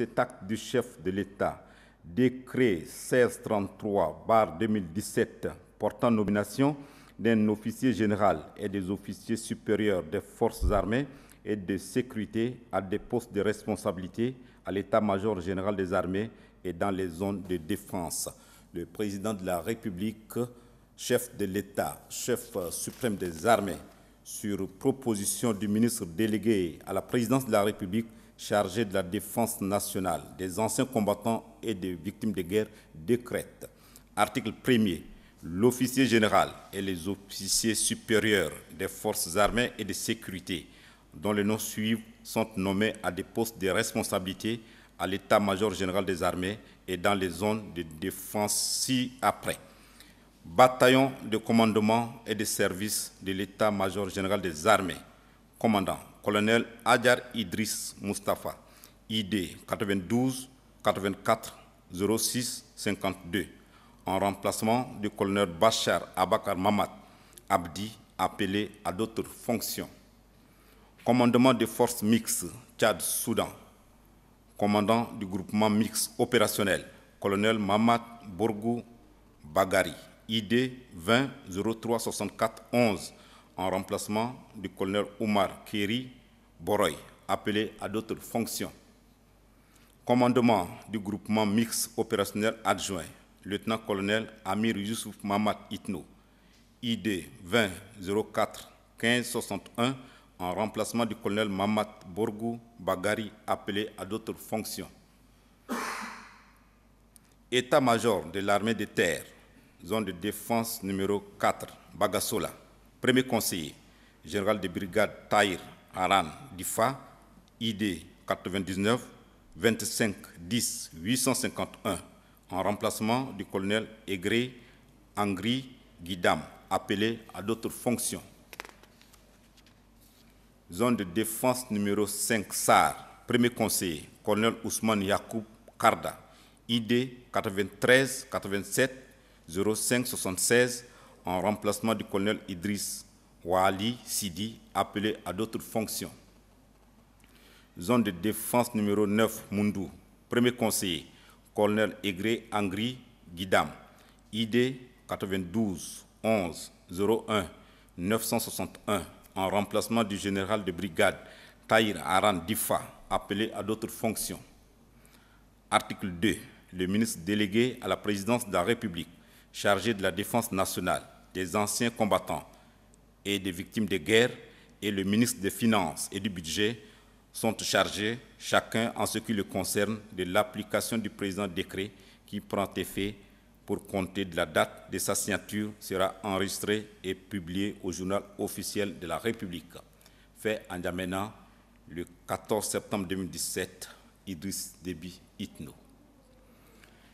cet acte du chef de l'État, décret 1633 2017 portant nomination d'un officier général et des officiers supérieurs des forces armées et de sécurité à des postes de responsabilité à l'état-major général des armées et dans les zones de défense. Le président de la République, chef de l'État, chef euh, suprême des armées, sur proposition du ministre délégué à la présidence de la République, chargé de la défense nationale des anciens combattants et des victimes de guerre décrète. Article 1er. L'officier général et les officiers supérieurs des forces armées et de sécurité, dont les noms suivent, sont nommés à des postes de responsabilité à l'état-major général des armées et dans les zones de défense ci-après. Bataillon de commandement et de service de l'état-major général des armées commandant, colonel Adjar Idriss Mustafa, ID 92 84 06 52, en remplacement du colonel Bachar Abakar Mamad Abdi, appelé à d'autres fonctions. Commandement des forces mixtes Tchad-Soudan, commandant du groupement mixte opérationnel, colonel Mamad Borgou Bagari, ID 20 03 64 11, en remplacement du colonel Omar Keri Boroy, appelé à d'autres fonctions. Commandement du groupement mixte opérationnel adjoint, lieutenant-colonel Amir Youssouf Mamad Itno, ID 2004-1561, en remplacement du colonel Mamad Borgou Bagari, appelé à d'autres fonctions. État-major de l'armée de terre, zone de défense numéro 4, Bagassola. Premier conseiller, général de brigade Tahir Aran Difa, ID 99 25 10 851, en remplacement du colonel Egré Angri Guidam, appelé à d'autres fonctions. Zone de défense numéro 5 SAR, premier conseiller, colonel Ousmane Yacoub Karda, ID 93 87 05 76 en remplacement du colonel Idriss Wali Sidi, appelé à d'autres fonctions. Zone de défense numéro 9, Moundou. Premier conseiller, colonel Egré Angri Guidam. ID 92 11 01 961 en remplacement du général de brigade Tahir Aran Difa, appelé à d'autres fonctions. Article 2. Le ministre délégué à la présidence de la République chargé de la défense nationale, des anciens combattants et des victimes de guerre et le ministre des Finances et du Budget sont chargés, chacun en ce qui le concerne, de l'application du présent décret qui prend effet pour compter de la date de sa signature sera enregistré et publié au journal officiel de la République. Fait en Djamena le 14 septembre 2017, Idriss Déby Itno.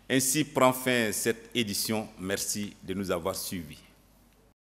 Ainsi prend fin cette édition. Merci de nous avoir suivis.